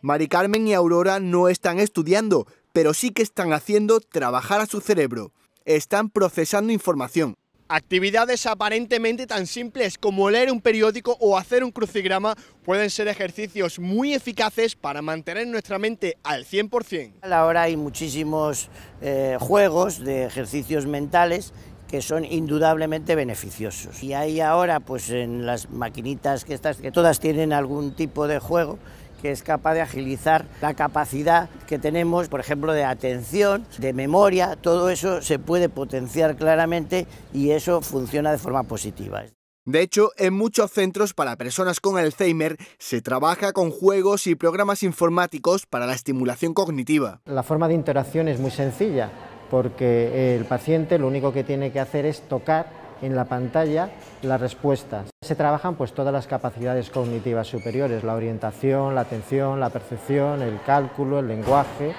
Mari Carmen y Aurora no están estudiando, pero sí que están haciendo trabajar a su cerebro. Están procesando información. Actividades aparentemente tan simples como leer un periódico o hacer un crucigrama pueden ser ejercicios muy eficaces para mantener nuestra mente al 100%. Ahora hay muchísimos eh, juegos de ejercicios mentales que son indudablemente beneficiosos. Y hay ahora, pues en las maquinitas que estas, que todas tienen algún tipo de juego que es capaz de agilizar la capacidad que tenemos, por ejemplo, de atención, de memoria, todo eso se puede potenciar claramente y eso funciona de forma positiva. De hecho, en muchos centros para personas con Alzheimer se trabaja con juegos y programas informáticos para la estimulación cognitiva. La forma de interacción es muy sencilla, porque el paciente lo único que tiene que hacer es tocar en la pantalla las respuestas. Se trabajan pues todas las capacidades cognitivas superiores, la orientación, la atención, la percepción, el cálculo, el lenguaje,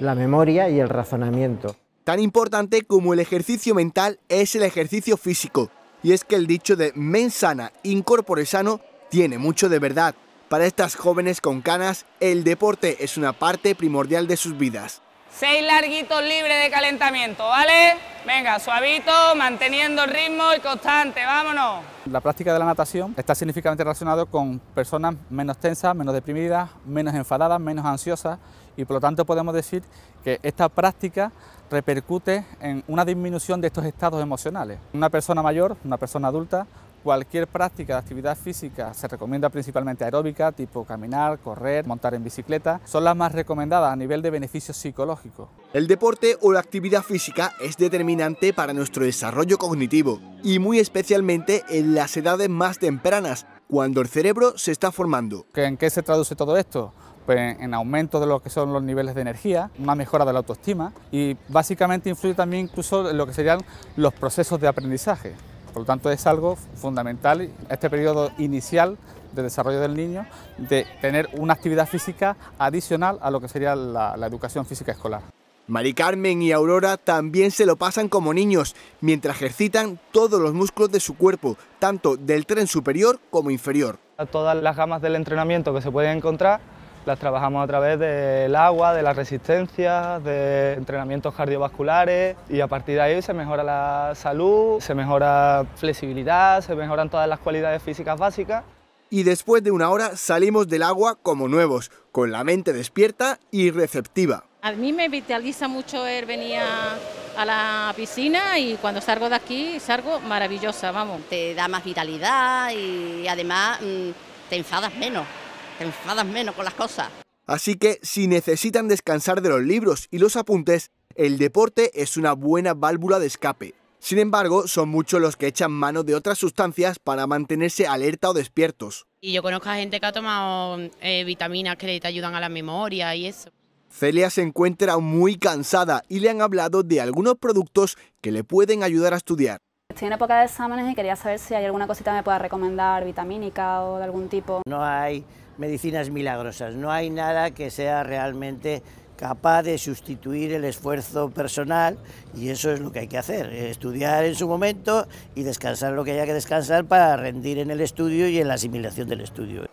la memoria y el razonamiento. Tan importante como el ejercicio mental es el ejercicio físico. Y es que el dicho de men sana, incorpore sano, tiene mucho de verdad. Para estas jóvenes con canas, el deporte es una parte primordial de sus vidas. Seis larguitos libres de calentamiento, ¿vale? Venga, suavito, manteniendo el ritmo y constante, vámonos. La práctica de la natación está significativamente relacionada con personas menos tensas, menos deprimidas, menos enfadadas, menos ansiosas y por lo tanto podemos decir que esta práctica repercute en una disminución de estos estados emocionales. Una persona mayor, una persona adulta, Cualquier práctica de actividad física se recomienda principalmente aeróbica, tipo caminar, correr, montar en bicicleta, son las más recomendadas a nivel de beneficio psicológico. El deporte o la actividad física es determinante para nuestro desarrollo cognitivo y muy especialmente en las edades más tempranas, cuando el cerebro se está formando. ¿En qué se traduce todo esto? Pues en aumento de lo que son los niveles de energía, una mejora de la autoestima y básicamente influye también incluso en lo que serían los procesos de aprendizaje. Por lo tanto, es algo fundamental este periodo inicial de desarrollo del niño, de tener una actividad física adicional a lo que sería la, educación física escolar. Mari Carmen y Aurora también se lo pasan como niños, mientras ejercitan todos los músculos de su cuerpo, tanto del tren superior como inferior. Todas las gamas del entrenamiento que se pueden encontrar las trabajamos a través del agua, de las resistencias, de entrenamientos cardiovasculares y a partir de ahí se mejora la salud, se mejora flexibilidad, se mejoran todas las cualidades físicas básicas. Y después de una hora salimos del agua como nuevos, con la mente despierta y receptiva. A mí me vitaliza mucho venir a, la piscina y cuando salgo de aquí salgo maravillosa, vamos. Te da más vitalidad y además mm, te enfadas menos te enfadas menos con las cosas. Así que si necesitan descansar de los libros y los apuntes, el deporte es una buena válvula de escape. Sin embargo, son muchos los que echan mano de otras sustancias para mantenerse alerta o despiertos. Y yo conozco a gente que ha tomado eh, vitaminas que te ayudan a la memoria y eso. Celia se encuentra muy cansada y le han hablado de algunos productos que le pueden ayudar a estudiar. Estoy en época de exámenes y quería saber si hay alguna cosita que me pueda recomendar, vitamínica o de algún tipo. No hay medicinas milagrosas, no hay nada que sea realmente capaz de sustituir el esfuerzo personal y eso es lo que hay que hacer, estudiar en su momento y descansar lo que haya que descansar para rendir en el estudio y en la asimilación del estudio.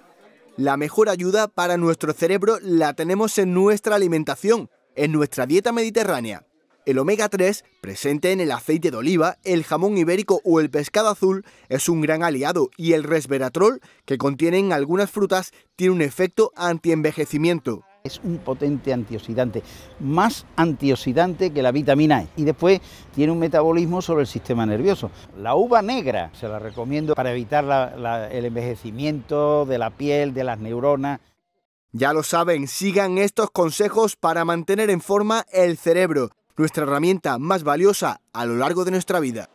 La mejor ayuda para nuestro cerebro la tenemos en nuestra alimentación, en nuestra dieta mediterránea. El omega 3, presente en el aceite de oliva, el jamón ibérico o el pescado azul, es un gran aliado y el resveratrol, que contienen algunas frutas, tiene un efecto antienvejecimiento. Es un potente antioxidante, más antioxidante que la vitamina E. Y después tiene un metabolismo sobre el sistema nervioso. La uva negra se la recomiendo para evitar el envejecimiento de la piel, de las neuronas. Ya lo saben, sigan estos consejos para mantener en forma el cerebro nuestra herramienta más valiosa a lo largo de nuestra vida.